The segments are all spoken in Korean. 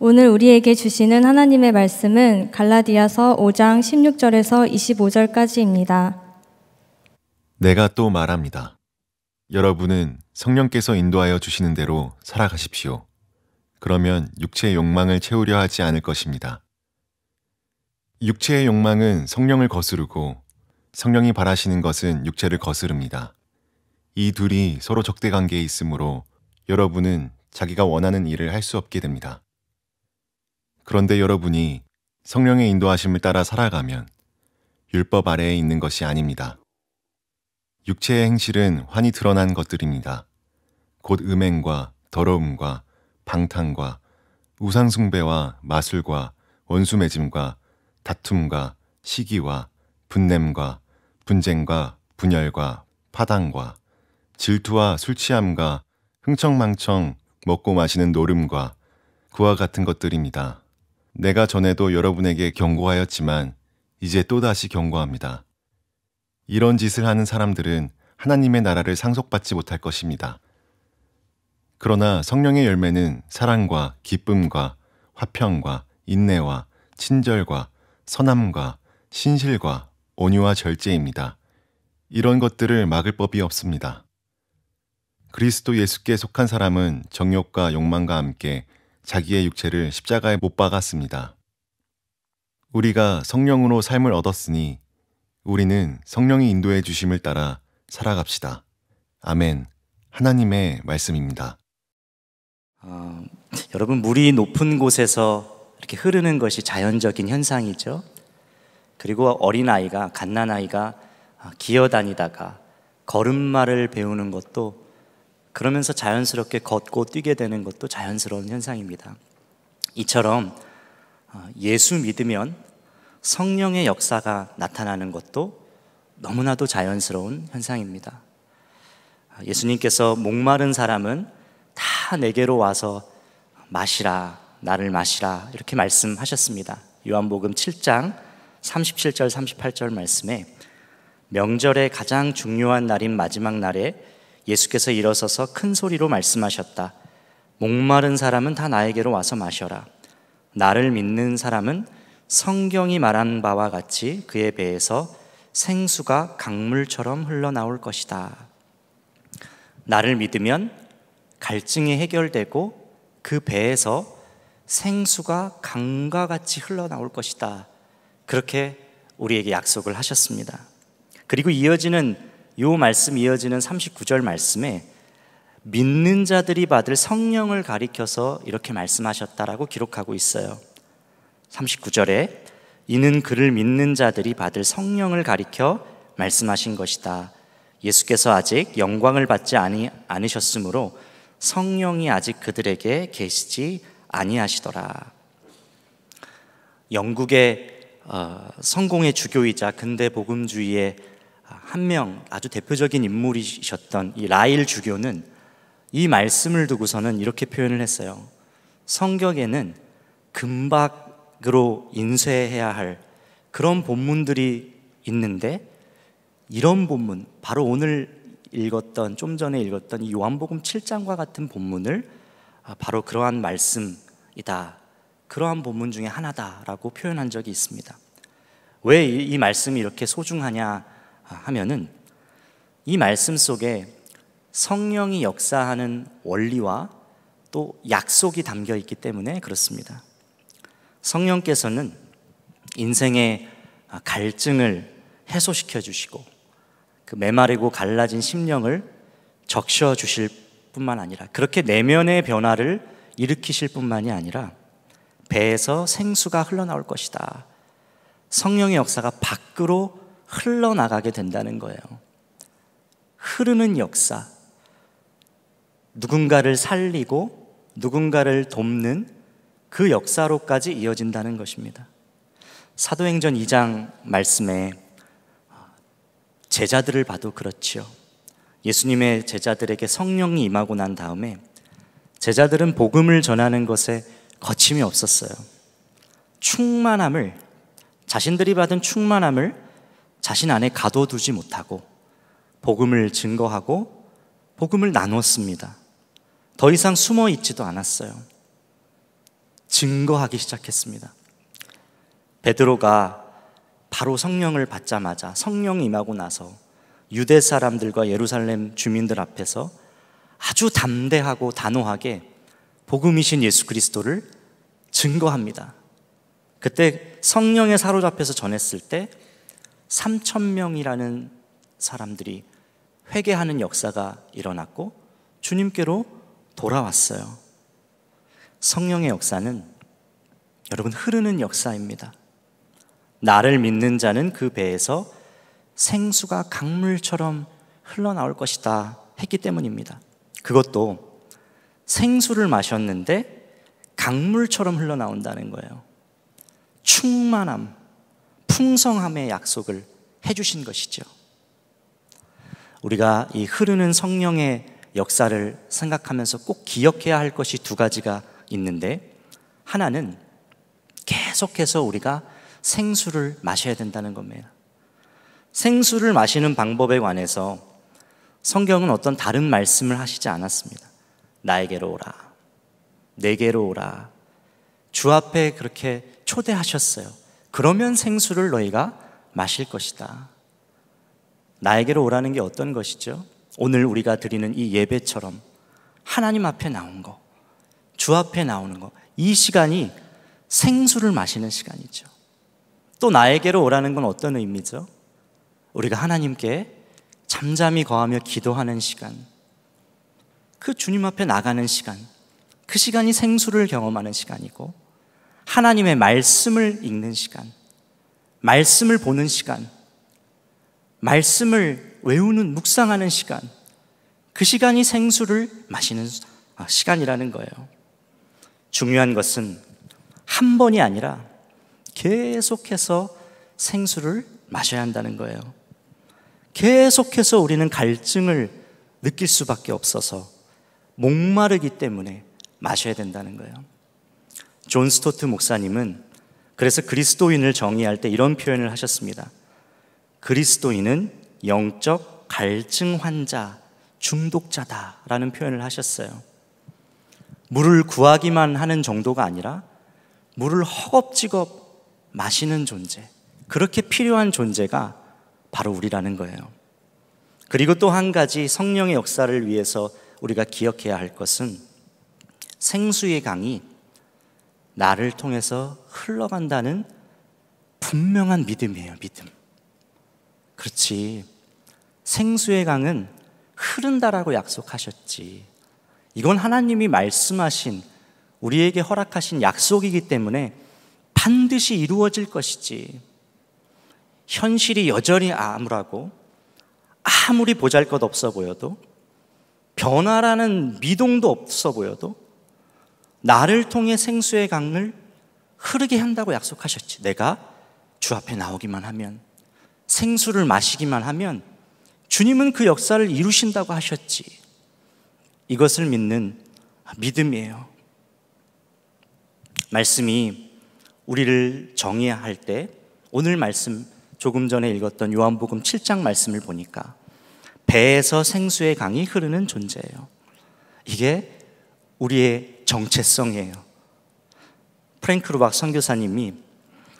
오늘 우리에게 주시는 하나님의 말씀은 갈라디아서 5장 16절에서 25절까지입니다. 내가 또 말합니다. 여러분은 성령께서 인도하여 주시는 대로 살아가십시오. 그러면 육체의 욕망을 채우려 하지 않을 것입니다. 육체의 욕망은 성령을 거스르고 성령이 바라시는 것은 육체를 거스릅니다. 이 둘이 서로 적대 관계에 있으므로 여러분은 자기가 원하는 일을 할 수 없게 됩니다. 그런데 여러분이 성령의 인도하심을 따라 살아가면 율법 아래에 있는 것이 아닙니다. 육체의 행실은 환히 드러난 것들입니다. 곧 음행과 더러움과 방탕과 우상숭배와 마술과 원수매짐과 다툼과 시기와 분냄과 분쟁과 분열과 파당과 질투와 술취함과 흥청망청 먹고 마시는 노름과 그와 같은 것들입니다. 내가 전에도 여러분에게 경고하였지만 이제 또다시 경고합니다. 이런 짓을 하는 사람들은 하나님의 나라를 상속받지 못할 것입니다. 그러나 성령의 열매는 사랑과 기쁨과 화평과 인내와 친절과 선함과 신실과 온유와 절제입니다. 이런 것들을 막을 법이 없습니다. 그리스도 예수께 속한 사람은 정욕과 욕망과 함께 자기의 육체를 십자가에 못 박았습니다. 우리가 성령으로 삶을 얻었으니 우리는 성령이 인도해 주심을 따라 살아갑시다. 아멘. 하나님의 말씀입니다. 어, 여러분 물이 높은 곳에서 이렇게 흐르는 것이 자연적인 현상이죠. 그리고 어린 아이가 갓난 아이가 어, 기어다니다가 걸음마를 배우는 것도 그러면서 자연스럽게 걷고 뛰게 되는 것도 자연스러운 현상입니다. 이처럼 어, 예수 믿으면 성령의 역사가 나타나는 것도 너무나도 자연스러운 현상입니다. 어, 예수님께서 목마른 사람은 다 내게로 와서 마시라, 나를 마시라, 이렇게 말씀하셨습니다. 요한복음 7장 37절, 38절 말씀에 명절의 가장 중요한 날인 마지막 날에 예수께서 일어서서 큰 소리로 말씀하셨다. 목마른 사람은 다 나에게로 와서 마셔라. 나를 믿는 사람은 성경이 말한 바와 같이 그의 배에서 생수가 강물처럼 흘러나올 것이다. 나를 믿으면 갈증이 해결되고 그 배에서 생수가 강과 같이 흘러나올 것이다. 그렇게 우리에게 약속을 하셨습니다. 그리고 이어지는 요 말씀 이어지는 39절 말씀에 믿는 자들이 받을 성령을 가리켜서 이렇게 말씀하셨다라고 기록하고 있어요. 39절에 이는 그를 믿는 자들이 받을 성령을 가리켜 말씀하신 것이다. 예수께서 아직 영광을 받지 아니, 않으셨으므로 성령이 아직 그들에게 계시지 아니하시더라. 영국의 어, 성공의 주교이자 근대 복음주의의 한명 아주 대표적인 인물이셨던 이 라일 주교는 이 말씀을 두고서는 이렇게 표현을 했어요. 성격에는 금박으로 인쇄해야 할 그런 본문들이 있는데 이런 본문, 바로 오늘 읽었던 좀 전에 읽었던 이 요한복음 7장과 같은 본문을 아, 바로 그러한 말씀이다. 그러한 본문 중에 하나다라고 표현한 적이 있습니다. 왜 이 말씀이 이렇게 소중하냐 하면은 이 말씀 속에 성령이 역사하는 원리와 또 약속이 담겨 있기 때문에 그렇습니다. 성령께서는 인생의 갈증을 해소시켜 주시고 그 메마르고 갈라진 심령을 적셔 주실 뿐만 아니라 그렇게 내면의 변화를 일으키실 뿐만이 아니라 배에서 생수가 흘러나올 것이다. 성령의 역사가 밖으로 흘러나가게 된다는 거예요. 흐르는 역사. 누군가를 살리고 누군가를 돕는 그 역사로까지 이어진다는 것입니다. 사도행전 2장 말씀에 아, 제자들을 봐도 그렇지요. 예수님의 제자들에게 성령이 임하고 난 다음에 제자들은 복음을 전하는 것에 거침이 없었어요. 충만함을 자신들이 받은 충만함을 자신 안에 가둬두지 못하고 복음을 증거하고 복음을 나눴습니다. 더 이상 숨어 있지도 않았어요. 증거하기 시작했습니다. 베드로가 바로 성령을 받자마자 성령 임하고 나서 유대 사람들과 예루살렘 주민들 앞에서 아주 담대하고 단호하게 복음이신 예수 그리스도를 증거합니다. 그때 성령에 사로잡혀서 전했을 때 3천 명이라는 사람들이 회개하는 역사가 일어났고 주님께로 돌아왔어요. 성령의 역사는 여러분 흐르는 역사입니다. 나를 믿는 자는 그 배에서 생수가 강물처럼 흘러나올 것이다 했기 때문입니다. 그것도 생수를 마셨는데 강물처럼 흘러나온다는 거예요. 충만함, 풍성함의 약속을 해주신 것이죠. 우리가 이 흐르는 성령의 역사를 생각하면서 꼭 기억해야 할 것이 두 가지가 있는데 하나는 계속해서 우리가 생수를 마셔야 된다는 겁니다. 생수를 마시는 방법에 관해서 성경은 어떤 다른 말씀을 하시지 않았습니다. 나에게로 오라. 내게로 오라. 주 앞에 그렇게 초대하셨어요. 그러면 생수를 너희가 마실 것이다. 나에게로 오라는 게 어떤 것이죠? 오늘 우리가 드리는 이 예배처럼 하나님 앞에 나온 거, 주 앞에 나오는 거, 이 시간이 생수를 마시는 시간이죠. 또 나에게로 오라는 건 어떤 의미죠? 우리가 하나님께 잠잠히 거하며 기도하는 시간, 그 주님 앞에 나가는 시간, 그 시간이 생수를 경험하는 시간이고, 하나님의 말씀을 읽는 시간, 말씀을 보는 시간, 말씀을 외우는, 묵상하는 시간, 그 시간이 생수를 마시는 아, 시간이라는 거예요. 중요한 것은 한 번이 아니라 계속해서 생수를 마셔야 한다는 거예요. 계속해서 우리는 갈증을 느낄 수밖에 없어서 목마르기 때문에 마셔야 된다는 거예요. 존 스토트 목사님은 그래서 그리스도인을 정의할 때 이런 표현을 하셨습니다. 그리스도인은 영적 갈증 환자, 중독자다라는 표현을 하셨어요. 물을 구하기만 하는 정도가 아니라 물을 허겁지겁 마시는 존재, 그렇게 필요한 존재가 바로 우리라는 거예요. 그리고 또 한 가지 성령의 역사를 위해서 우리가 기억해야 할 것은 생수의 강이 나를 통해서 흘러간다는 분명한 믿음이에요, 믿음. 그렇지. 생수의 강은 흐른다라고 약속하셨지. 이건 하나님이 말씀하신, 우리에게 허락하신 약속이기 때문에 반드시 이루어질 것이지. 현실이 여전히 암울하고 아무리 보잘 것 없어 보여도 변화라는 미동도 없어 보여도 나를 통해 생수의 강을 흐르게 한다고 약속하셨지. 내가 주 앞에 나오기만 하면 생수를 마시기만 하면 주님은 그 역사를 이루신다고 하셨지. 이것을 믿는 믿음이에요. 말씀이 우리를 정의할 때 오늘 말씀 조금 전에 읽었던 요한복음 7장 말씀을 보니까 배에서 생수의 강이 흐르는 존재예요. 이게 우리의 정체성이에요. 프랭크 루박 선교사님이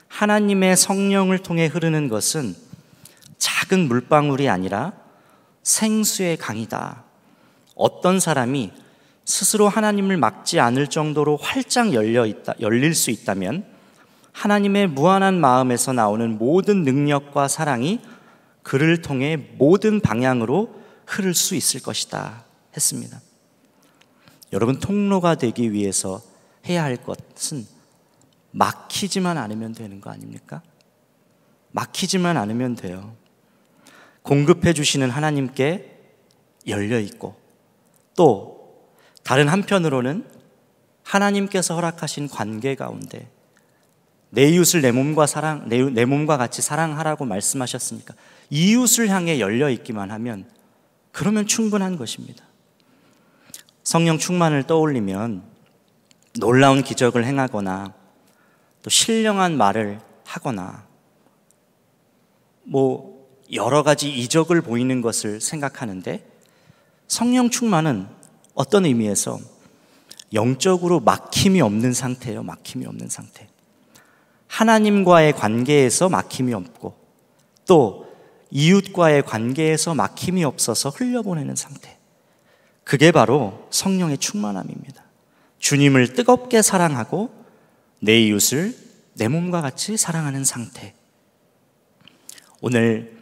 하나님의 성령을 통해 흐르는 것은 작은 물방울이 아니라 생수의 강이다. 어떤 사람이 스스로 하나님을 막지 않을 정도로 활짝 열려 있다, 열릴 수 있다면 하나님의 무한한 마음에서 나오는 모든 능력과 사랑이 그를 통해 모든 방향으로 흐를 수 있을 것이다 했습니다. 여러분 통로가 되기 위해서 해야 할 것은 막히지만 않으면 되는 거 아닙니까? 막히지만 않으면 돼요. 공급해 주시는 하나님께 열려 있고 또 다른 한편으로는 하나님께서 허락하신 관계 가운데 내 이웃을 내 몸과 사랑 내, 내 몸과 같이 사랑하라고 말씀하셨으니까 이웃을 향해 열려 있기만 하면 그러면 충분한 것입니다. 성령 충만을 떠올리면 놀라운 기적을 행하거나 또 신령한 말을 하거나 뭐 여러 가지 이적을 보이는 것을 생각하는데 성령 충만은 어떤 의미에서 영적으로 막힘이 없는 상태예요. 막힘이 없는 상태. 하나님과의 관계에서 막힘이 없고 또 이웃과의 관계에서 막힘이 없어서 흘려보내는 상태. 그게 바로 성령의 충만함입니다. 주님을 뜨겁게 사랑하고 내 이웃을 내 몸과 같이 사랑하는 상태. 오늘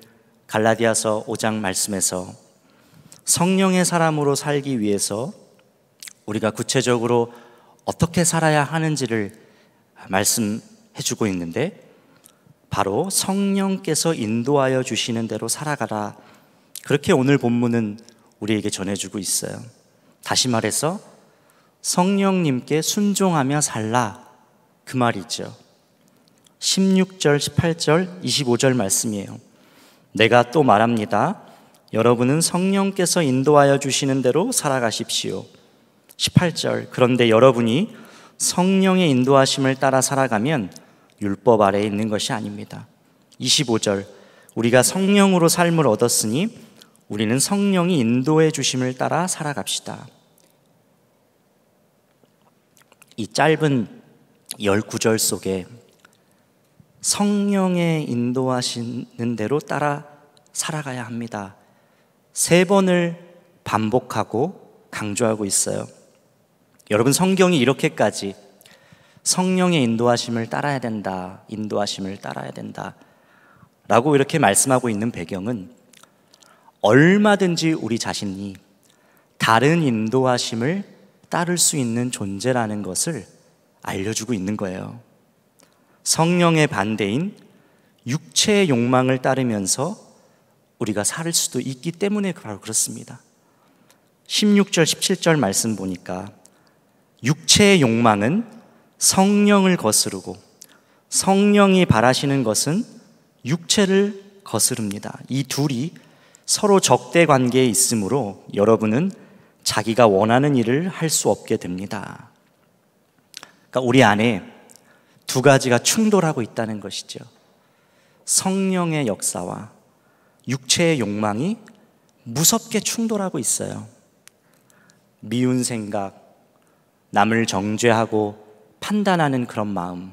갈라디아서 5장 말씀에서 성령의 사람으로 살기 위해서 우리가 구체적으로 어떻게 살아야 하는지를 말씀해 주고 있는데 바로 성령께서 인도하여 주시는 대로 살아가라. 그렇게 오늘 본문은 우리에게 전해주고 있어요. 다시 말해서 성령님께 순종하며 살라 그 말이죠. 16절, 18절, 25절 말씀이에요. 내가 또 말합니다. 여러분은 성령께서 인도하여 주시는 대로 살아가십시오. 18절. 그런데 여러분이 성령의 인도하심을 따라 살아가면 율법 아래에 있는 것이 아닙니다. 25절. 우리가 성령으로 삶을 얻었으니 우리는 성령이 인도해 주심을 따라 살아갑시다. 이 짧은 19절 속에 성령의 인도하시는 대로 따라 살아가야 합니다. 세 번을 반복하고 강조하고 있어요. 여러분 성경이 이렇게까지 성령의 인도하심을 따라야 된다. 인도하심을 따라야 된다. 라고 이렇게 말씀하고 있는 배경은 얼마든지 우리 자신이 다른 인도하심을 따를 수 있는 존재라는 것을 알려주고 있는 거예요. 성령의 반대인 육체의 욕망을 따르면서 우리가 살 수도 있기 때문에 바로 그렇습니다. 16절, 17절 말씀 보니까 육체의 욕망은 성령을 거스르고 성령이 바라시는 것은 육체를 거스릅니다. 이 둘이 서로 적대 관계에 있으므로 여러분은 자기가 원하는 일을 할 수 없게 됩니다. 그러니까 우리 안에 두 가지가 충돌하고 있다는 것이죠. 성령의 역사와 육체의 욕망이 무섭게 충돌하고 있어요. 미운 생각, 남을 정죄하고 판단하는 그런 마음,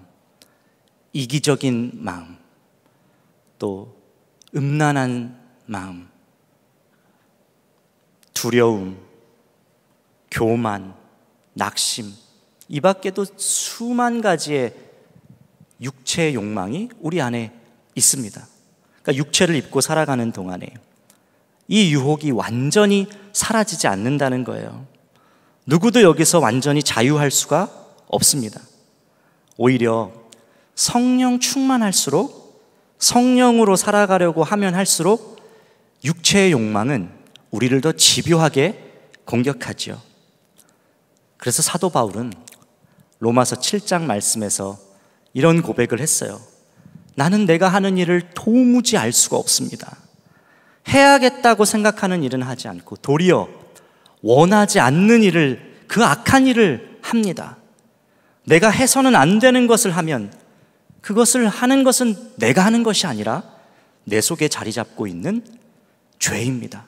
이기적인 마음, 또 음란한 마음, 두려움, 교만, 낙심, 이 밖에도 수만 가지의 육체의 욕망이 우리 안에 있습니다. 그러니까 육체를 입고 살아가는 동안에 이 유혹이 완전히 사라지지 않는다는 거예요. 누구도 여기서 완전히 자유할 수가 없습니다. 오히려 성령 충만할수록 성령으로 살아가려고 하면 할수록 육체의 욕망은 우리를 더 집요하게 공격하지요. 그래서 사도 바울은 로마서 7장 말씀에서 이런 고백을 했어요. 나는 내가 하는 일을 도무지 알 수가 없습니다. 해야겠다고 생각하는 일은 하지 않고 도리어 원하지 않는 일을 그 악한 일을 합니다. 내가 해서는 안 되는 것을 하면 그것을 하는 것은 내가 하는 것이 아니라 내 속에 자리 잡고 있는 죄입니다.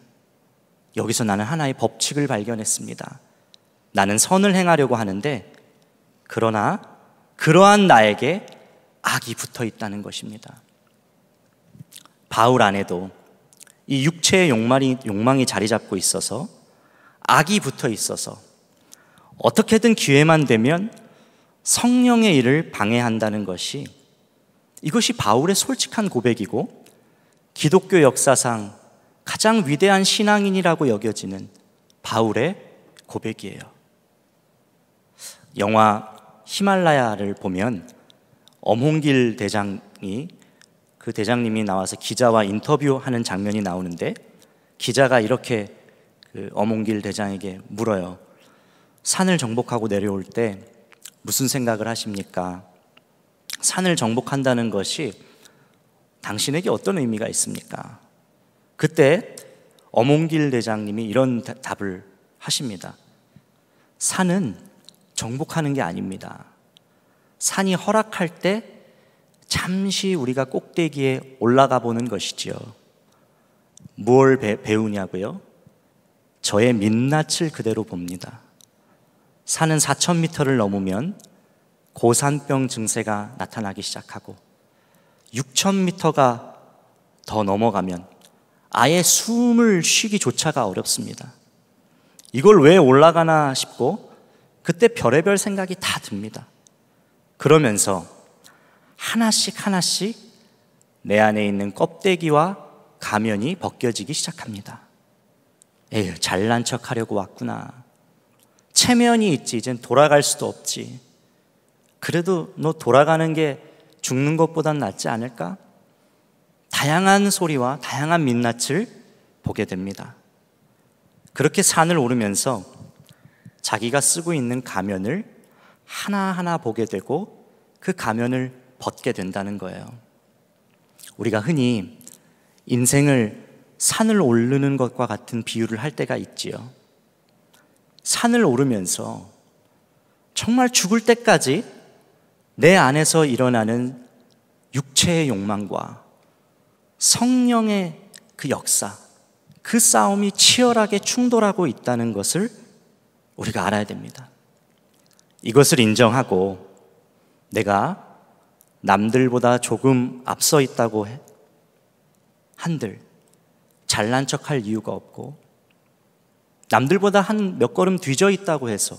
여기서 나는 하나의 법칙을 발견했습니다. 나는 선을 행하려고 하는데 그러나 그러한 나에게 악이 붙어 있다는 것입니다. 바울 안에도 이 육체의 욕망이, 욕망이 자리 잡고 있어서 악이 붙어 있어서 어떻게든 기회만 되면 성령의 일을 방해한다는 것이 이것이 바울의 솔직한 고백이고 기독교 역사상 가장 위대한 신앙인이라고 여겨지는 바울의 고백이에요. 영화 히말라야를 보면 엄홍길 대장이 그 대장님이 나와서 기자와 인터뷰하는 장면이 나오는데 기자가 이렇게 그 엄홍길 대장에게 물어요. 산을 정복하고 내려올 때 무슨 생각을 하십니까? 산을 정복한다는 것이 당신에게 어떤 의미가 있습니까? 그때 어몽길 대장님이 이런 답을 하십니다. 산은 정복하는 게 아닙니다. 산이 허락할 때 잠시 우리가 꼭대기에 올라가 보는 것이지요. 뭘 배, 우냐고요 저의 민낯을 그대로 봅니다. 산은 4,000m를 넘으면 고산병 증세가 나타나기 시작하고 6,000m가 더 넘어가면 아예 숨을 쉬기조차가 어렵습니다. 이걸 왜 올라가나 싶고 그때 별의별 생각이 다 듭니다. 그러면서 하나씩 하나씩 내 안에 있는 껍데기와 가면이 벗겨지기 시작합니다. 에휴, 잘난 척 하려고 왔구나. 체면이 있지, 이젠 돌아갈 수도 없지. 그래도 너 돌아가는 게 죽는 것보단 낫지 않을까? 다양한 소리와 다양한 민낯을 보게 됩니다. 그렇게 산을 오르면서 자기가 쓰고 있는 가면을 하나하나 보게 되고 그 가면을 벗게 된다는 거예요. 우리가 흔히 인생을 산을 오르는 것과 같은 비유를 할 때가 있지요. 산을 오르면서 정말 죽을 때까지 내 안에서 일어나는 육체의 욕망과 성령의 그 역사, 그 싸움이 치열하게 충돌하고 있다는 것을 우리가 알아야 됩니다. 이것을 인정하고 내가 남들보다 조금 앞서 있다고 한들 잘난 척할 이유가 없고 남들보다 한 몇 걸음 뒤져 있다고 해서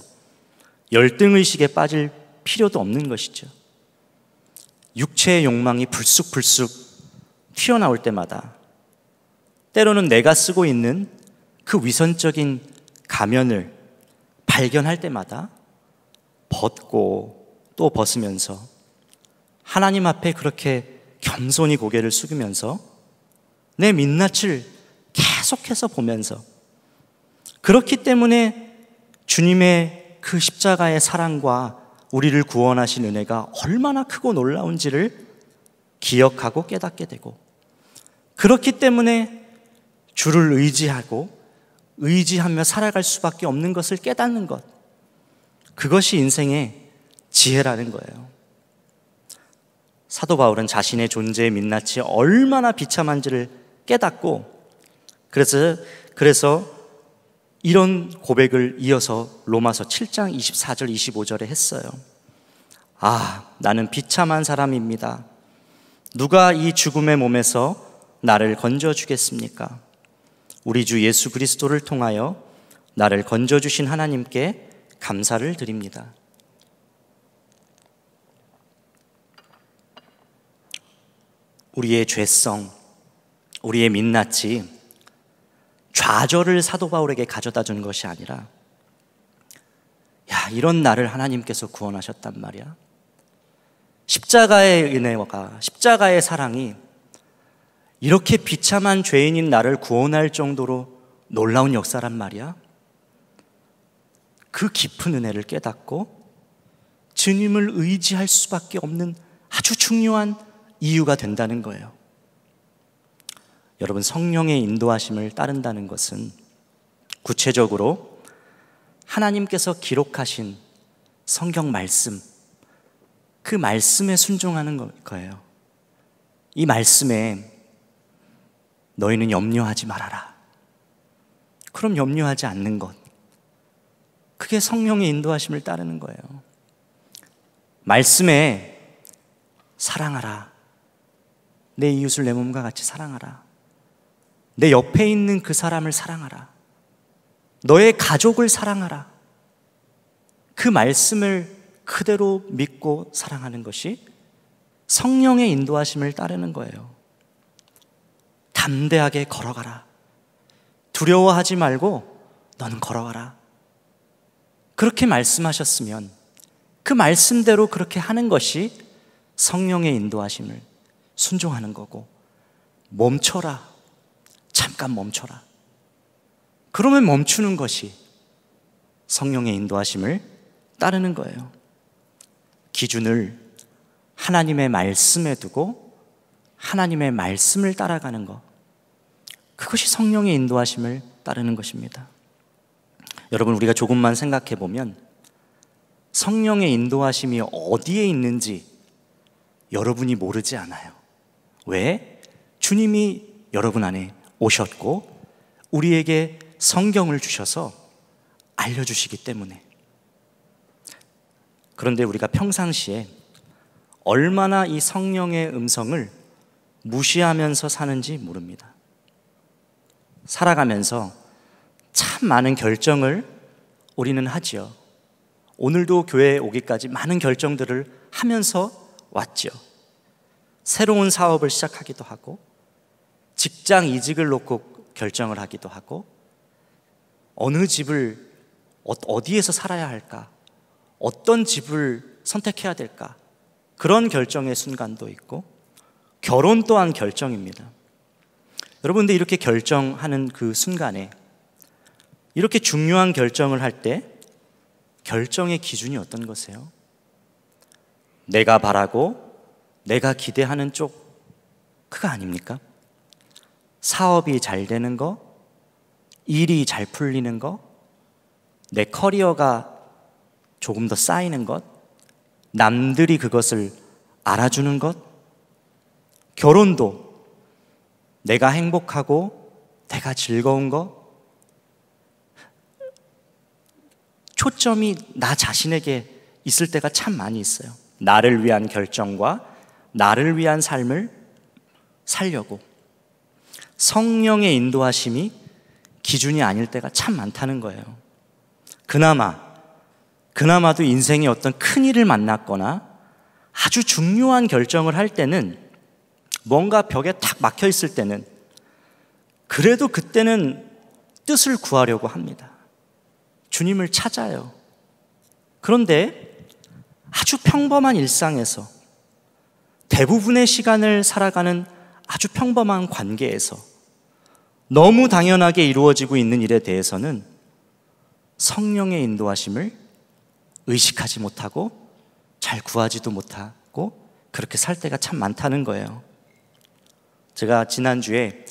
열등의식에 빠질 필요도 없는 것이죠. 육체의 욕망이 불쑥불쑥 튀어나올 때마다 때로는 내가 쓰고 있는 그 위선적인 가면을 발견할 때마다 벗고 또 벗으면서 하나님 앞에 그렇게 겸손히 고개를 숙이면서 내 민낯을 계속해서 보면서 그렇기 때문에 주님의 그 십자가의 사랑과 우리를 구원하신 은혜가 얼마나 크고 놀라운지를 기억하고 깨닫게 되고 그렇기 때문에 주를 의지하고 의지하며 살아갈 수밖에 없는 것을 깨닫는 것. 그것이 인생의 지혜라는 거예요. 사도 바울은 자신의 존재의 민낯이 얼마나 비참한지를 깨닫고 그래서 그래서 이런 고백을 이어서 로마서 7장 24절 25절에 했어요. 아, 나는 비참한 사람입니다. 누가 이 죽음의 몸에서 나를 건져 주겠습니까? 우리 주 예수 그리스도를 통하여 나를 건져 주신 하나님께 감사를 드립니다. 우리의 죄성, 우리의 민낯이 좌절을 사도 바울에게 가져다 준 것이 아니라 야, 이런 나를 하나님께서 구원하셨단 말이야. 십자가의 은혜와 십자가의 사랑이 이렇게 비참한 죄인인 나를 구원할 정도로 놀라운 역사란 말이야. 그 깊은 은혜를 깨닫고 주님을 의지할 수밖에 없는 아주 중요한 이유가 된다는 거예요. 여러분, 성령의 인도하심을 따른다는 것은 구체적으로 하나님께서 기록하신 성경 말씀, 그 말씀에 순종하는 거예요. 이 말씀에 너희는 염려하지 말아라. 그럼 염려하지 않는 것. 그게 성령의 인도하심을 따르는 거예요. 말씀에 사랑하라. 내 이웃을 내 몸과 같이 사랑하라. 내 옆에 있는 그 사람을 사랑하라. 너의 가족을 사랑하라. 그 말씀을 그대로 믿고 사랑하는 것이 성령의 인도하심을 따르는 거예요. 담대하게 걸어가라. 두려워하지 말고 너는 걸어가라. 그렇게 말씀하셨으면 그 말씀대로 그렇게 하는 것이 성령의 인도하심을 순종하는 거고 멈춰라. 잠깐 멈춰라. 그러면 멈추는 것이 성령의 인도하심을 따르는 거예요. 기준을 하나님의 말씀에 두고 하나님의 말씀을 따라가는 것. 그것이 성령의 인도하심을 따르는 것입니다. 여러분, 우리가 조금만 생각해 보면 성령의 인도하심이 어디에 있는지 여러분이 모르지 않아요. 왜? 주님이 여러분 안에 오셨고 우리에게 성경을 주셔서 알려주시기 때문에. 그런데 우리가 평상시에 얼마나 이 성령의 음성을 무시하면서 사는지 모릅니다. 살아가면서 참 많은 결정을 우리는 하지요. 오늘도 교회에 오기까지 많은 결정들을 하면서 왔지요. 새로운 사업을 시작하기도 하고, 직장 이직을 놓고 결정을 하기도 하고, 어느 집을 어, 어디에서 살아야 할까? 어떤 집을 선택해야 될까? 그런 결정의 순간도 있고, 결혼 또한 결정입니다. 여러분, 들 이렇게 결정하는 그 순간에 이렇게 중요한 결정을 할 때 결정의 기준이 어떤 거에요 내가 바라고 내가 기대하는 쪽 그거 아닙니까? 사업이 잘 되는 거, 일이 잘 풀리는 거, 내 커리어가 조금 더 쌓이는 것, 남들이 그것을 알아주는 것, 결혼도 내가 행복하고 내가 즐거운 거 초점이 나 자신에게 있을 때가 참 많이 있어요. 나를 위한 결정과 나를 위한 삶을 살려고 성령의 인도하심이 기준이 아닐 때가 참 많다는 거예요. 그나마 그나마도 인생의 어떤 큰 일을 만났거나 아주 중요한 결정을 할 때는 뭔가 벽에 탁 막혀 있을 때는 그래도 그때는 뜻을 구하려고 합니다. 주님을 찾아요. 그런데 아주 평범한 일상에서 대부분의 시간을 살아가는 아주 평범한 관계에서 너무 당연하게 이루어지고 있는 일에 대해서는 성령의 인도하심을 의식하지 못하고 잘 구하지도 못하고 그렇게 살 때가 참 많다는 거예요. 제가 지난주에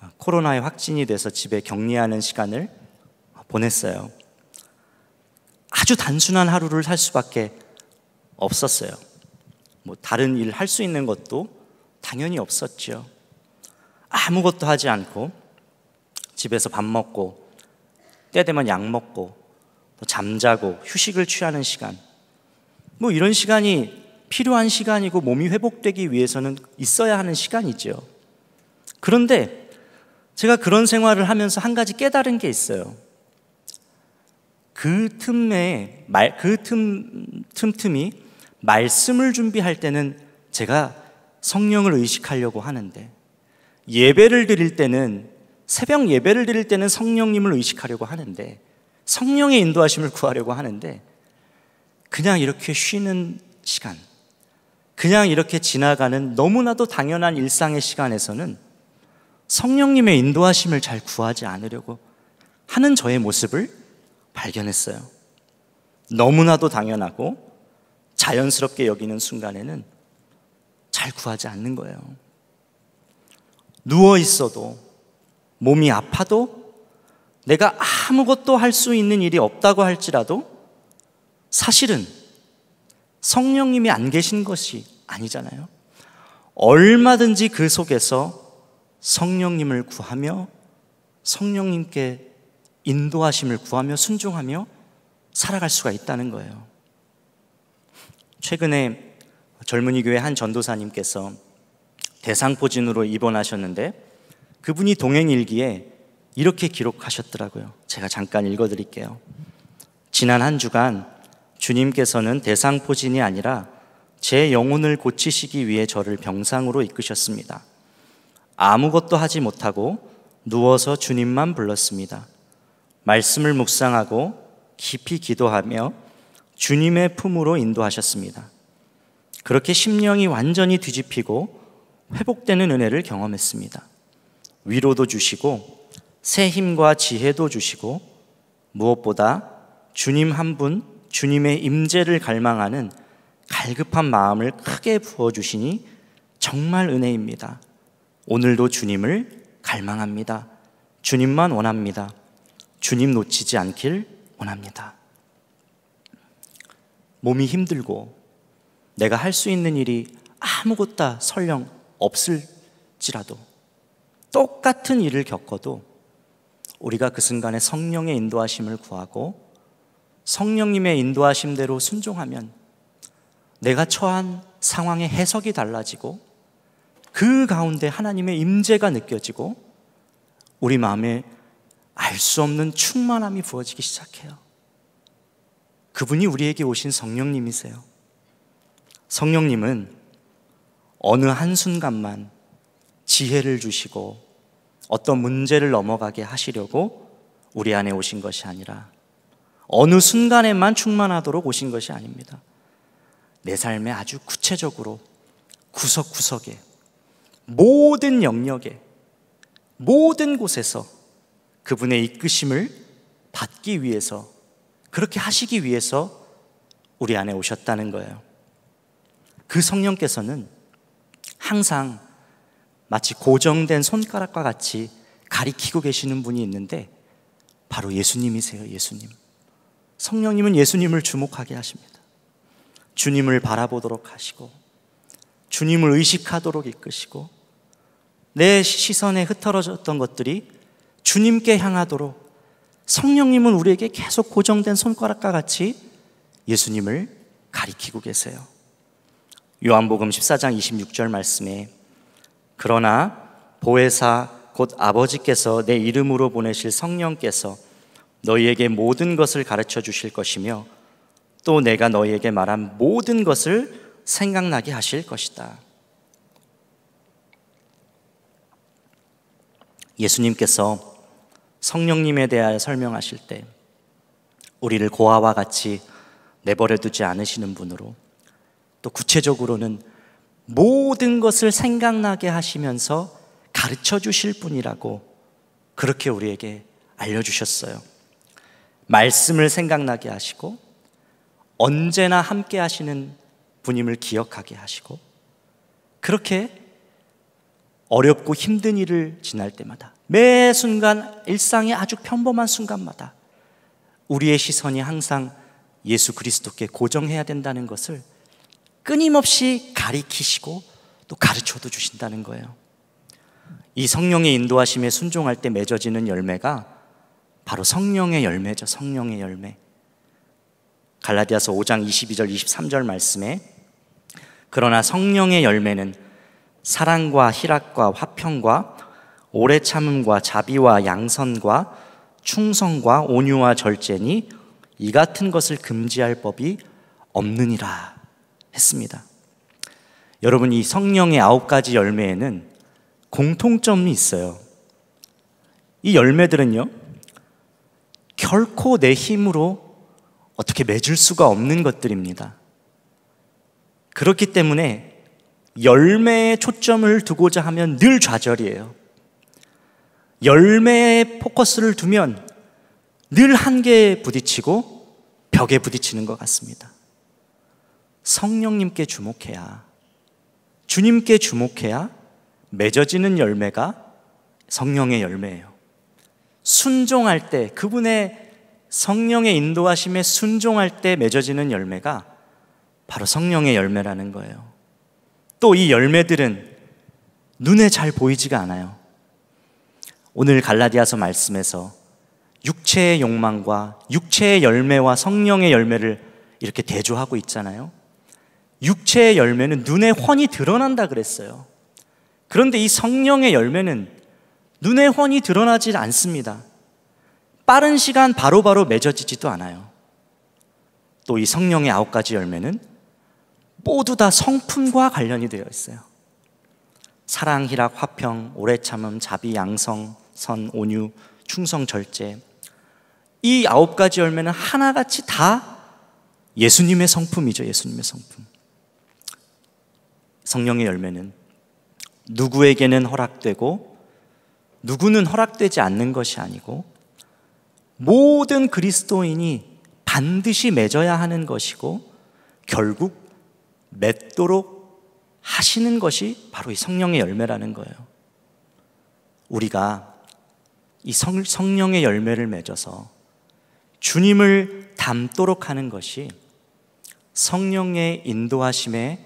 아, 코로나에 확진이 돼서 집에 격리하는 시간을 어, 보냈어요. 아주 단순한 하루를 살 수밖에 없었어요. 뭐 다른 일 할 수 있는 것도 당연히 없었죠. 아무것도 하지 않고 집에서 밥 먹고 때 되면 약 먹고 또 잠자고 휴식을 취하는 시간 뭐 이런 시간이 필요한 시간이고 몸이 회복되기 위해서는 있어야 하는 시간이죠. 그런데 제가 그런 생활을 하면서 한 가지 깨달은 게 있어요. 그 틈에 말, 그 틈, 틈틈이 말씀을 준비할 때는 제가 성령을 의식하려고 하는데 예배를 드릴 때는 새벽 예배를 드릴 때는 성령님을 의식하려고 하는데 성령의 인도하심을 구하려고 하는데 그냥 이렇게 쉬는 시간 그냥 이렇게 지나가는 너무나도 당연한 일상의 시간에서는 성령님의 인도하심을 잘 구하지 않으려고 하는 저의 모습을 발견했어요. 너무나도 당연하고 자연스럽게 여기는 순간에는 잘 구하지 않는 거예요. 누워 있어도 몸이 아파도 내가 아무것도 할 수 있는 일이 없다고 할지라도 사실은 성령님이 안 계신 것이 아니잖아요. 얼마든지 그 속에서 성령님을 구하며 성령님께 인도하심을 구하며 순종하며 살아갈 수가 있다는 거예요. 최근에 젊은이 교회 한 전도사님께서 대상포진으로 입원하셨는데 그분이 동행일기에 이렇게 기록하셨더라고요. 제가 잠깐 읽어드릴게요. 지난 한 주간 주님께서는 대상포진이 아니라 제 영혼을 고치시기 위해 저를 병상으로 이끄셨습니다. 아무것도 하지 못하고 누워서 주님만 불렀습니다. 말씀을 묵상하고 깊이 기도하며 주님의 품으로 인도하셨습니다. 그렇게 심령이 완전히 뒤집히고 회복되는 은혜를 경험했습니다. 위로도 주시고 새 힘과 지혜도 주시고 무엇보다 주님 한 분, 주님의 임재를 갈망하는 갈급한 마음을 크게 부어주시니 정말 은혜입니다. 오늘도 주님을 갈망합니다. 주님만 원합니다. 주님 놓치지 않길 원합니다. 몸이 힘들고 내가 할 수 있는 일이 아무것도 설령 없을지라도 똑같은 일을 겪어도 우리가 그 순간에 성령의 인도하심을 구하고 성령님의 인도하심대로 순종하면 내가 처한 상황의 해석이 달라지고 그 가운데 하나님의 임재가 느껴지고 우리 마음에 알 수 없는 충만함이 부어지기 시작해요. 그분이 우리에게 오신 성령님이세요. 성령님은 어느 한순간만 지혜를 주시고 어떤 문제를 넘어가게 하시려고 우리 안에 오신 것이 아니라 어느 순간에만 충만하도록 오신 것이 아닙니다. 내 삶에 아주 구체적으로 구석구석에 모든 영역에 모든 곳에서 그분의 이끄심을 받기 위해서 그렇게 하시기 위해서 우리 안에 오셨다는 거예요. 그 성령께서는 항상 마치 고정된 손가락과 같이 가리키고 계시는 분이 있는데 바로 예수님이세요, 예수님. 성령님은 예수님을 주목하게 하십니다. 주님을 바라보도록 하시고 주님을 의식하도록 이끄시고 내 시선에 흐트러졌던 것들이 주님께 향하도록 성령님은 우리에게 계속 고정된 손가락과 같이 예수님을 가리키고 계세요. 요한복음 14장 26절 말씀에 그러나 보혜사 곧 아버지께서 내 이름으로 보내실 성령께서 너희에게 모든 것을 가르쳐 주실 것이며 또 내가 너희에게 말한 모든 것을 생각나게 하실 것이다. 예수님께서 성령님에 대하여 설명하실 때 우리를 고아와 같이 내버려 두지 않으시는 분으로 또 구체적으로는 모든 것을 생각나게 하시면서 가르쳐 주실 분이라고 그렇게 우리에게 알려주셨어요. 말씀을 생각나게 하시고 언제나 함께 하시는 분임을 기억하게 하시고 그렇게 어렵고 힘든 일을 지날 때마다 매 순간 일상의 아주 평범한 순간마다 우리의 시선이 항상 예수 그리스도께 고정해야 된다는 것을 끊임없이 가리키시고 또 가르쳐도 주신다는 거예요. 이 성령의 인도하심에 순종할 때 맺어지는 열매가 바로 성령의 열매죠. 성령의 열매. 갈라디아서 5장 22절 23절 말씀에 그러나 성령의 열매는 사랑과 희락과 화평과 오래 참음과 자비와 양선과 충성과 온유와 절제니 이 같은 것을 금지할 법이 없느니라 했습니다. 여러분 이 성령의 아홉 가지 열매에는 공통점이 있어요. 이 열매들은요. 결코 내 힘으로 어떻게 맺을 수가 없는 것들입니다. 그렇기 때문에 열매에 초점을 두고자 하면 늘 좌절이에요. 열매에 포커스를 두면 늘 한계에 부딪히고 벽에 부딪히는 것 같습니다. 성령님께 주목해야, 주님께 주목해야 맺어지는 열매가 성령의 열매예요. 순종할 때 그분의 성령의 인도하심에 순종할 때 맺어지는 열매가 바로 성령의 열매라는 거예요. 또 이 열매들은 눈에 잘 보이지가 않아요. 오늘 갈라디아서 말씀에서 육체의 욕망과 육체의 열매와 성령의 열매를 이렇게 대조하고 있잖아요. 육체의 열매는 눈에 훤히 드러난다 그랬어요. 그런데 이 성령의 열매는 눈에 훤히 드러나질 않습니다. 빠른 시간 바로바로 바로 맺어지지도 않아요. 또 이 성령의 아홉 가지 열매는 모두 다 성품과 관련이 되어 있어요. 사랑, 희락, 화평, 오래 참음, 자비, 양성, 선, 온유, 충성, 절제. 이 아홉 가지 열매는 하나같이 다 예수님의 성품이죠. 예수님의 성품. 성령의 열매는 누구에게는 허락되고 누구는 허락되지 않는 것이 아니고 모든 그리스도인이 반드시 맺어야 하는 것이고 결국 맺도록 하시는 것이 바로 이 성령의 열매라는 거예요. 우리가 이 성, 성령의 열매를 맺어서 주님을 닮도록 하는 것이 성령의 인도하심의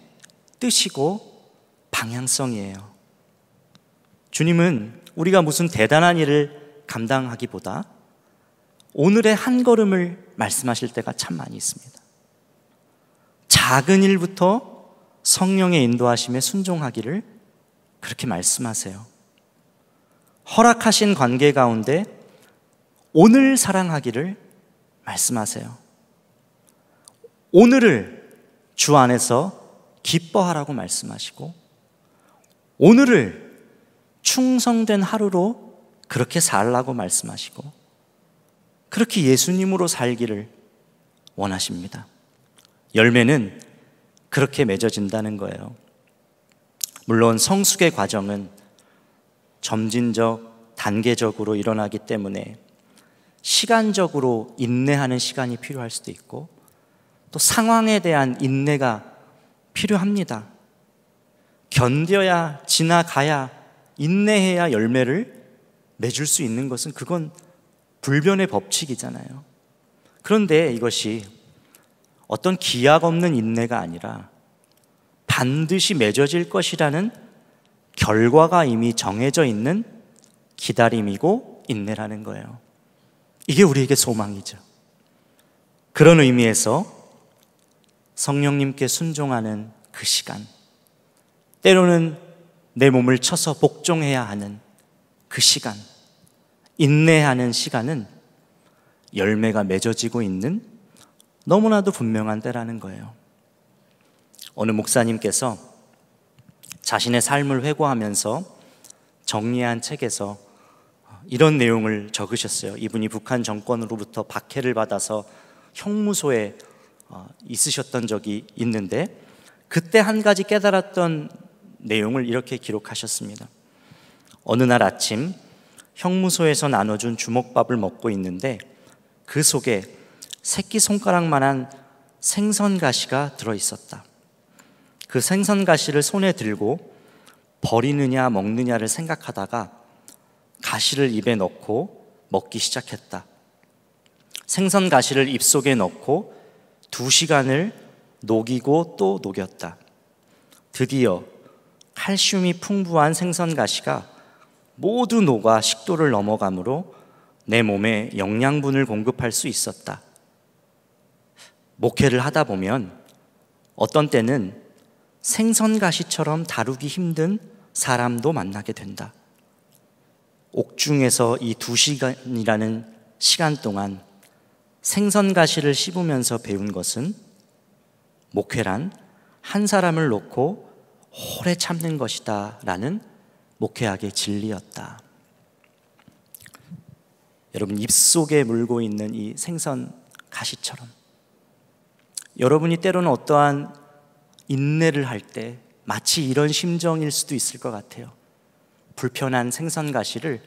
뜻이고 방향성이에요. 주님은 우리가 무슨 대단한 일을 감당하기보다 오늘의 한 걸음을 말씀하실 때가 참 많이 있습니다. 작은 일부터 성령의 인도하심에 순종하기를 그렇게 말씀하세요. 허락하신 관계 가운데 오늘 사랑하기를 말씀하세요. 오늘을 주 안에서 기뻐하라고 말씀하시고 오늘을 충성된 하루로 그렇게 살라고 말씀하시고 그렇게 예수님으로 살기를 원하십니다. 열매는 그렇게 맺어진다는 거예요. 물론 성숙의 과정은 점진적, 단계적으로 일어나기 때문에 시간적으로 인내하는 시간이 필요할 수도 있고 또 상황에 대한 인내가 필요합니다. 견뎌야, 지나가야, 인내해야 열매를 맺을 수 있는 것은 그건 불변의 법칙이잖아요. 그런데 이것이 어떤 기약 없는 인내가 아니라 반드시 맺어질 것이라는 결과가 이미 정해져 있는 기다림이고 인내라는 거예요. 이게 우리에게 소망이죠. 그런 의미에서 성령님께 순종하는 그 시간, 때로는 내 몸을 쳐서 복종해야 하는 그 시간, 인내하는 시간은 열매가 맺어지고 있는 너무나도 분명한 때라는 거예요. 어느 목사님께서 자신의 삶을 회고하면서 정리한 책에서 이런 내용을 적으셨어요. 이분이 북한 정권으로부터 박해를 받아서 형무소에 어, 있으셨던 적이 있는데 그때 한 가지 깨달았던 내용을 이렇게 기록하셨습니다. 어느 날 아침 형무소에서 나눠준 주먹밥을 먹고 있는데 그 속에 새끼 손가락만한 생선 가시가 들어 있었다. 그 생선 가시를 손에 들고 버리느냐 먹느냐를 생각하다가 가시를 입에 넣고 먹기 시작했다. 생선 가시를 입속에 넣고 두 시간을 녹이고 또 녹였다. 드디어 칼슘이 풍부한 생선 가시가 모두 녹아 식도를 넘어가므로 내 몸에 영양분을 공급할 수 있었다. 목회를 하다 보면 어떤 때는 생선가시처럼 다루기 힘든 사람도 만나게 된다. 옥중에서 이 두 시간이라는 시간 동안 생선가시를 씹으면서 배운 것은 목회란 한 사람을 놓고 오래 참는 것이다 라는 목회학의 진리였다. 여러분 입속에 물고 있는 이 생선 가시처럼 여러분이 때로는 어떠한 인내를 할 때 마치 이런 심정일 수도 있을 것 같아요. 불편한 생선 가시를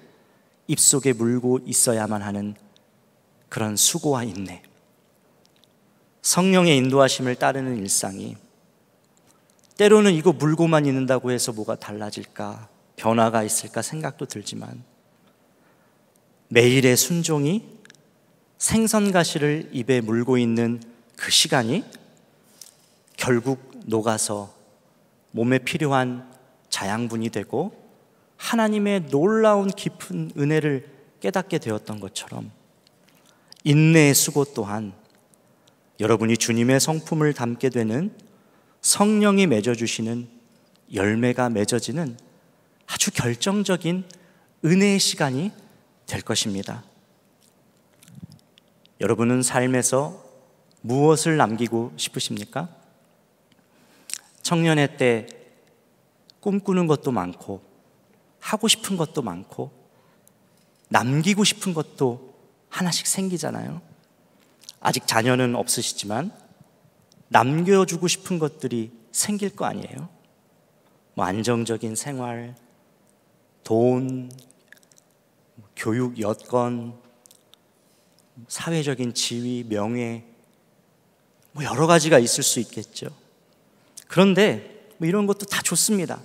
입속에 물고 있어야만 하는 그런 수고와 인내. 성령의 인도하심을 따르는 일상이 때로는 이거 물고만 있는다고 해서 뭐가 달라질까 변화가 있을까 생각도 들지만 매일의 순종이 생선가시를 입에 물고 있는 그 시간이 결국 녹아서 몸에 필요한 자양분이 되고 하나님의 놀라운 깊은 은혜를 깨닫게 되었던 것처럼 인내의 수고 또한 여러분이 주님의 성품을 담게 되는 성령이 맺어주시는 열매가 맺어지는 아주 결정적인 은혜의 시간이 될 것입니다. 여러분은 삶에서 무엇을 남기고 싶으십니까? 청년의 때 꿈꾸는 것도 많고, 하고 싶은 것도 많고, 남기고 싶은 것도 하나씩 생기잖아요. 아직 자녀는 없으시지만, 남겨주고 싶은 것들이 생길 거 아니에요? 뭐 안정적인 생활, 돈, 교육 여건, 사회적인 지위, 명예, 뭐 여러 가지가 있을 수 있겠죠. 그런데 뭐 이런 것도 다 좋습니다.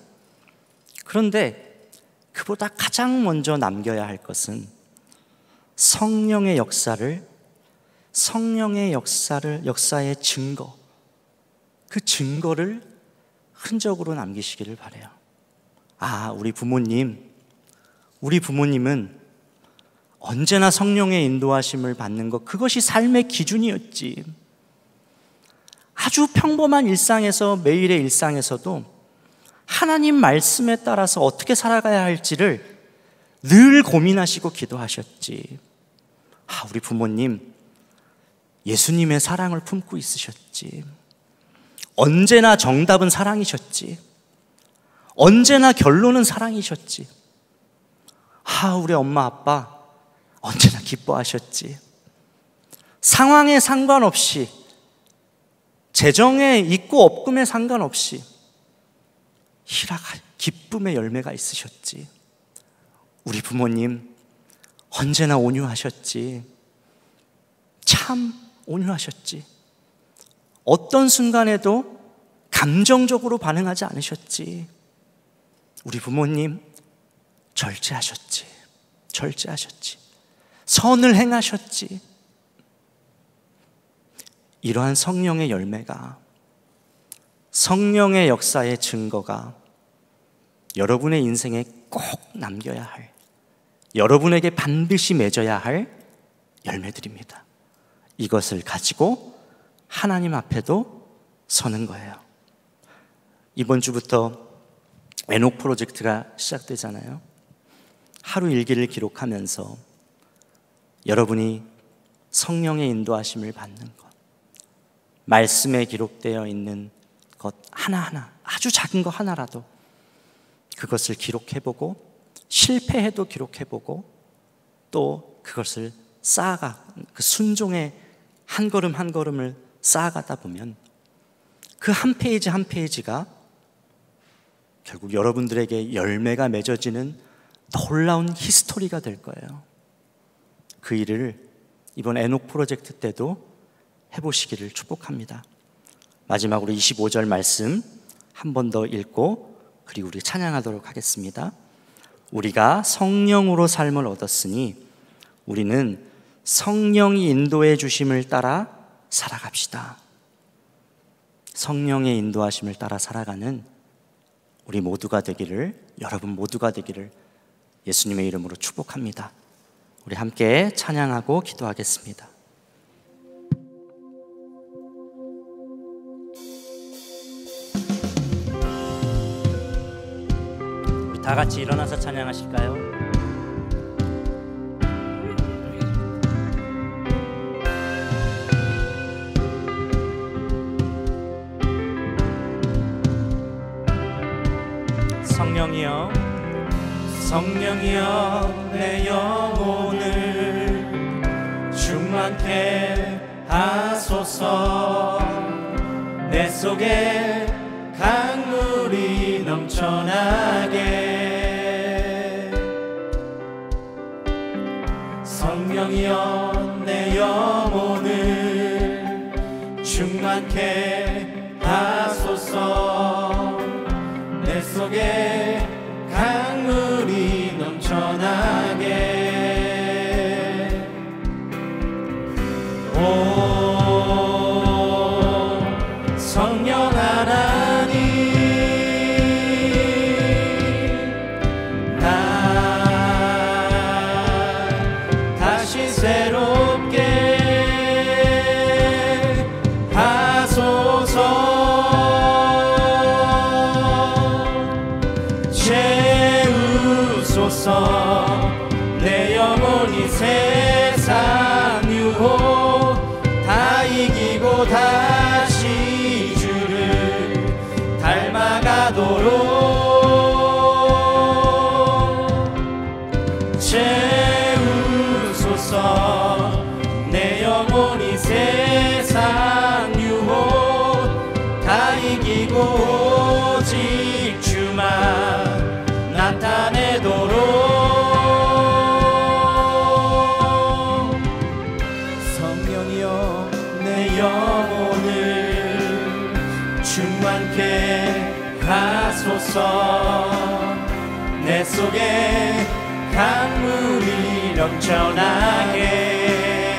그런데 그보다 가장 먼저 남겨야 할 것은 성령의 역사를 성령의 역사를 역사의 증거 그 증거를 흔적으로 남기시기를 바래요. 아, 우리 부모님, 우리 부모님은 언제나 성령의 인도하심을 받는 것, 그것이 삶의 기준이었지. 아주 평범한 일상에서, 매일의 일상에서도 하나님 말씀에 따라서 어떻게 살아가야 할지를 늘 고민하시고 기도하셨지. 아, 우리 부모님, 예수님의 사랑을 품고 있으셨지. 언제나 정답은 사랑이셨지. 언제나 결론은 사랑이셨지. 아, 우리 엄마 아빠 언제나 기뻐하셨지. 상황에 상관없이 재정에 있고 없음에 상관없이 희락 기쁨의 열매가 있으셨지. 우리 부모님 언제나 온유하셨지. 참 온유하셨지. 어떤 순간에도 감정적으로 반응하지 않으셨지. 우리 부모님 절제하셨지. 절제하셨지. 선을 행하셨지. 이러한 성령의 열매가 성령의 역사의 증거가 여러분의 인생에 꼭 남겨야 할 여러분에게 반드시 맺어야 할 열매들입니다. 이것을 가지고 하나님 앞에도 서는 거예요. 이번 주부터 에녹 프로젝트가 시작되잖아요. 하루 일기를 기록하면서 여러분이 성령의 인도하심을 받는 것, 말씀에 기록되어 있는 것 하나하나, 아주 작은 것 하나라도 그것을 기록해보고 실패해도 기록해보고 또 그것을 쌓아가, 그 순종의 한 걸음 한 걸음을 쌓아가다 보면 그 한 페이지 한 페이지가 결국 여러분들에게 열매가 맺어지는 놀라운 히스토리가 될 거예요. 그 일을 이번 에녹 프로젝트 때도 해보시기를 축복합니다. 마지막으로 25절 말씀 한 번 더 읽고 그리고 우리 찬양하도록 하겠습니다. 우리가 성령으로 삶을 얻었으니 우리는 성령이 인도해 주심을 따라 살아갑시다. 성령의 인도하심을 따라 살아가는 우리 모두가 되기를 여러분 모두가 되기를 예수님의 이름으로 축복합니다. 우리 함께 찬양하고 기도하겠습니다. 다 같이 일어나서 찬양하실까요? 성령이여 성령이여 내 영혼을 충만케 하소서 내 속에 강물이 넘쳐나게 성령이여 내 영혼을 충만케 전하게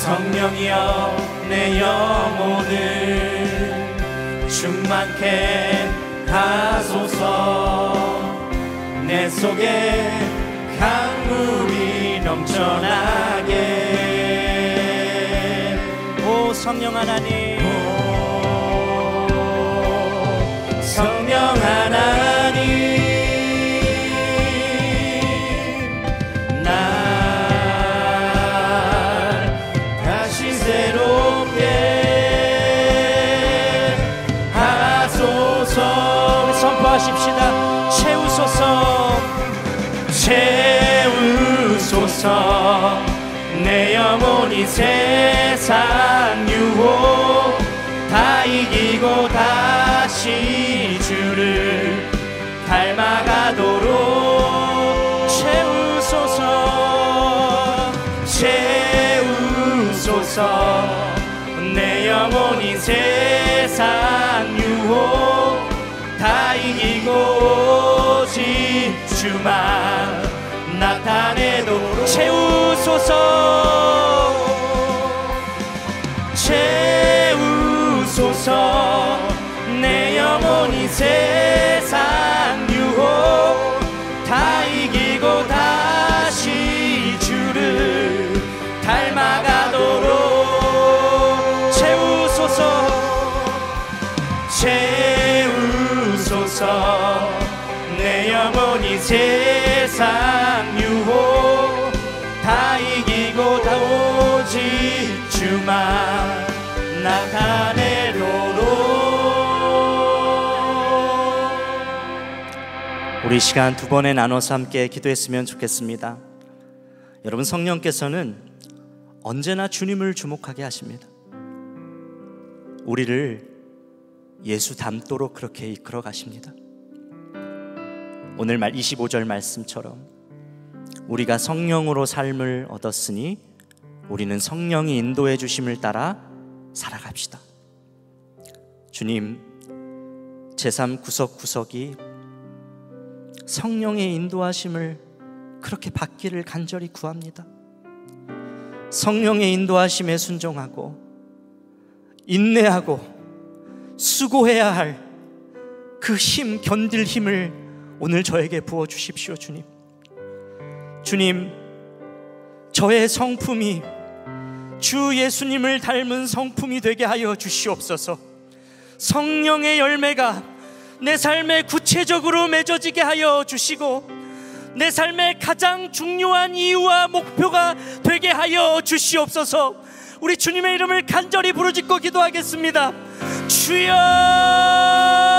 성령이여 내 영혼을 충만케 하소서 내 속에 강물이 넘쳐나게 오 성령 하나님 내 영혼이 세상 유혹 다 이기고 다시 주를 닮아가도록 채우소서 채우소서 내 영혼이 세상 유혹 다 이기고 오직 주만 채우소서 채우소서 내 영혼이 세상 유혹 다 이기고 다시 주를 닮아가도록 채우소서 채우소서 내 영혼이 세상 오직 주만 나타내도 우리 시간 두 번에 나눠서 함께 기도했으면 좋겠습니다. 여러분 성령께서는 언제나 주님을 주목하게 하십니다. 우리를 예수 닮도록 그렇게 이끌어 가십니다. 오늘 말 25절 말씀처럼 우리가 성령으로 삶을 얻었으니 우리는 성령이 인도해 주심을 따라 살아갑시다. 주님, 제3 구석구석이 성령의 인도하심을 그렇게 받기를 간절히 구합니다. 성령의 인도하심에 순종하고 인내하고 수고해야 할 그 힘, 견딜 힘을 오늘 저에게 부어 주십시오, 주님. 주님, 저의 성품이 주 예수님을 닮은 성품이 되게 하여 주시옵소서. 성령의 열매가 내 삶에 구체적으로 맺어지게 하여 주시고 내 삶의 가장 중요한 이유와 목표가 되게 하여 주시옵소서. 우리 주님의 이름을 간절히 부르짖고 기도하겠습니다. 주여!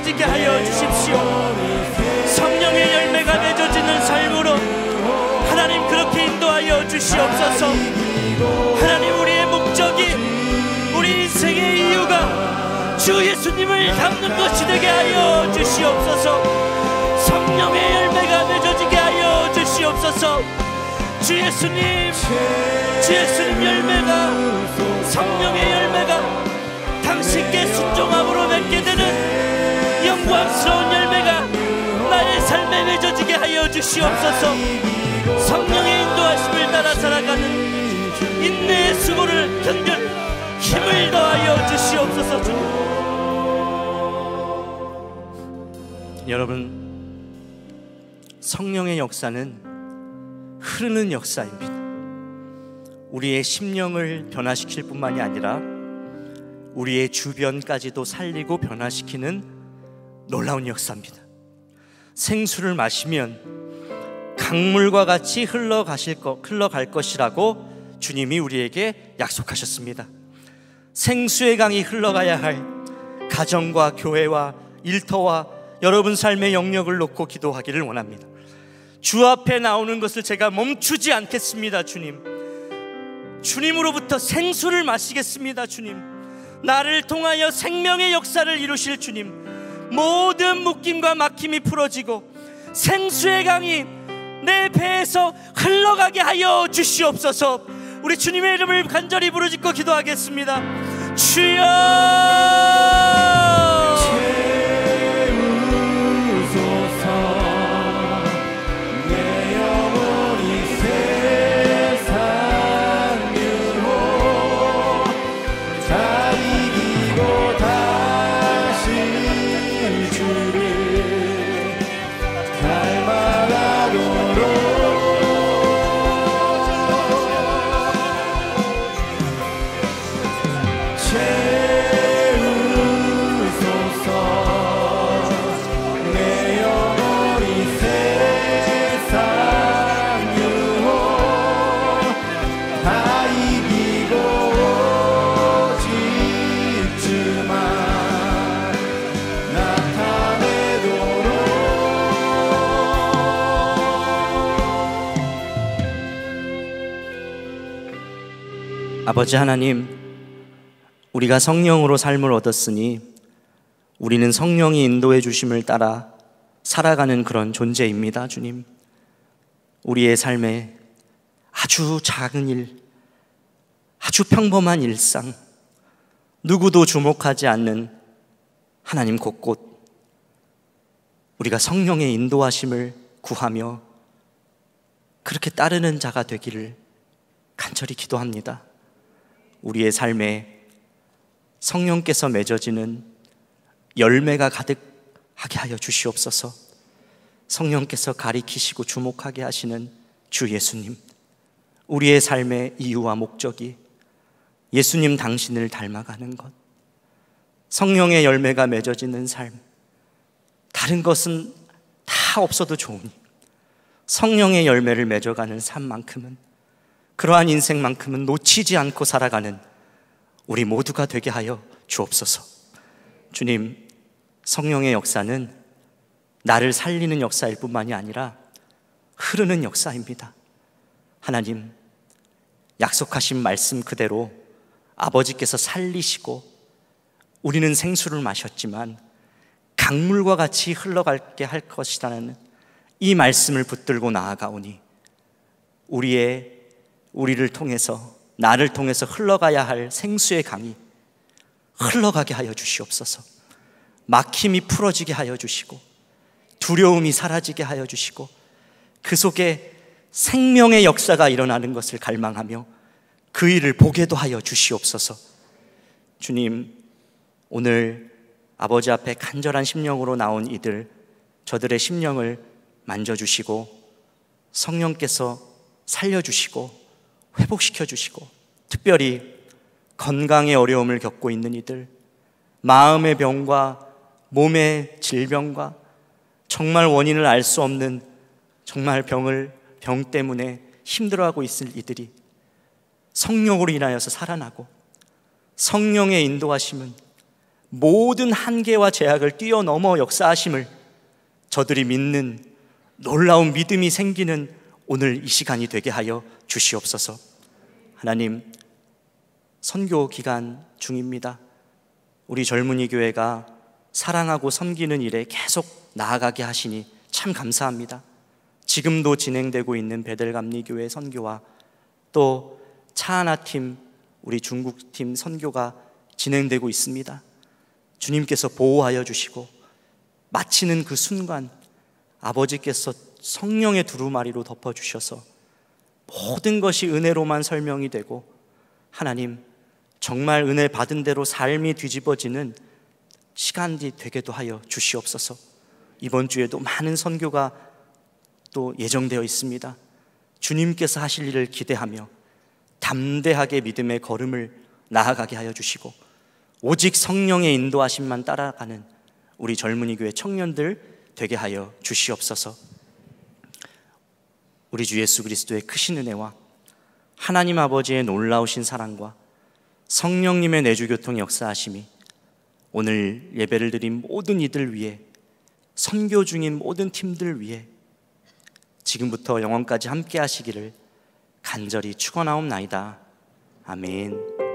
맺어지게 하여 주십시오. 성령의 열매가 맺어지는 삶으로 하나님 그렇게 인도하여 주시옵소서. 하나님 우리의 목적이 우리 인생의 이유가 주 예수님을 닮는 것이 되게 하여 주시옵소서. 성령의 열매가 맺어지게 하여 주시옵소서. 주 예수님 주 예수님 열매가 성령의 열매가 당신께 순종함으로 영스러운 열매가 나의 삶에 맺어지게 하여 주시옵소서 성령의 인도하심을 따라 살아가는 인내의 수고를 견뎌 힘을 더하여 주시옵소서 주 여러분 성령의 역사는 흐르는 역사입니다 우리의 심령을 변화시킬 뿐만이 아니라 우리의 주변까지도 살리고 변화시키는 놀라운 역사입니다. 생수를 마시면 강물과 같이 흘러가실 것, 흘러갈 것이라고 주님이 우리에게 약속하셨습니다. 생수의 강이 흘러가야 할 가정과 교회와 일터와 여러분 삶의 영역을 놓고 기도하기를 원합니다. 주 앞에 나오는 것을 제가 멈추지 않겠습니다, 주님. 주님으로부터 생수를 마시겠습니다, 주님. 나를 통하여 생명의 역사를 이루실 주님. 모든 묶임과 막힘이 풀어지고 생수의 강이 내 배에서 흘러가게 하여 주시옵소서 우리 주님의 이름을 간절히 부르짖고 기도하겠습니다 주여 아버지 하나님, 우리가 성령으로 삶을 얻었으니 우리는 성령이 인도해 주심을 따라 살아가는 그런 존재입니다, 주님. 우리의 삶에 아주 작은 일, 아주 평범한 일상, 누구도 주목하지 않는 하나님 곳곳, 우리가 성령의 인도하심을 구하며 그렇게 따르는 자가 되기를 간절히 기도합니다. 우리의 삶에 성령께서 맺어지는 열매가 가득하게 하여 주시옵소서. 성령께서 가리키시고 주목하게 하시는 주 예수님. 우리의 삶의 이유와 목적이 예수님 당신을 닮아가는 것. 성령의 열매가 맺어지는 삶. 다른 것은 다 없어도 좋으니 성령의 열매를 맺어가는 삶만큼은 그러한 인생만큼은 놓치지 않고 살아가는 우리 모두가 되게 하여 주옵소서. 주님, 성령의 역사는 나를 살리는 역사일 뿐만이 아니라 흐르는 역사입니다. 하나님, 약속하신 말씀 그대로 아버지께서 살리시고 우리는 생수를 마셨지만 강물과 같이 흘러갈게 할 것이라는 이 말씀을 붙들고 나아가오니 우리의 우리를 통해서 나를 통해서 흘러가야 할 생수의 강이 흘러가게 하여 주시옵소서. 막힘이 풀어지게 하여 주시고 두려움이 사라지게 하여 주시고 그 속에 생명의 역사가 일어나는 것을 갈망하며 그 일을 보게도 하여 주시옵소서. 주님, 오늘 아버지 앞에 간절한 심령으로 나온 이들, 저들의 심령을 만져주시고 성령께서 살려주시고 회복시켜 주시고 특별히 건강의 어려움을 겪고 있는 이들, 마음의 병과 몸의 질병과 정말 원인을 알 수 없는 정말 병을 병 때문에 힘들어하고 있을 이들이 성령으로 인하여서 살아나고 성령의 인도하심은 모든 한계와 제약을 뛰어넘어 역사하심을 저들이 믿는 놀라운 믿음이 생기는 오늘 이 시간이 되게 하여 주시옵소서. 하나님, 선교 기간 중입니다. 우리 젊은이 교회가 사랑하고 섬기는 일에 계속 나아가게 하시니 참 감사합니다. 지금도 진행되고 있는 베델감리교회 선교와 또 차하나팀 우리 중국팀 선교가 진행되고 있습니다. 주님께서 보호하여 주시고 마치는 그 순간 아버지께서 성령의 두루마리로 덮어주셔서 모든 것이 은혜로만 설명이 되고 하나님 정말 은혜 받은 대로 삶이 뒤집어지는 시간이 되게도 하여 주시옵소서 이번 주에도 많은 선교가 또 예정되어 있습니다. 주님께서 하실 일을 기대하며 담대하게 믿음의 걸음을 나아가게 하여 주시고 오직 성령의 인도하심만 따라가는 우리 젊은이 교회 청년들 되게 하여 주시옵소서. 우리 주 예수 그리스도의 크신 은혜와 하나님 아버지의 놀라우신 사랑과 성령님의 내주교통 역사하심이 오늘 예배를 드린 모든 이들 위해 선교 중인 모든 팀들 위해 지금부터 영원까지 함께 하시기를 간절히 축원하옵나이다. 아멘.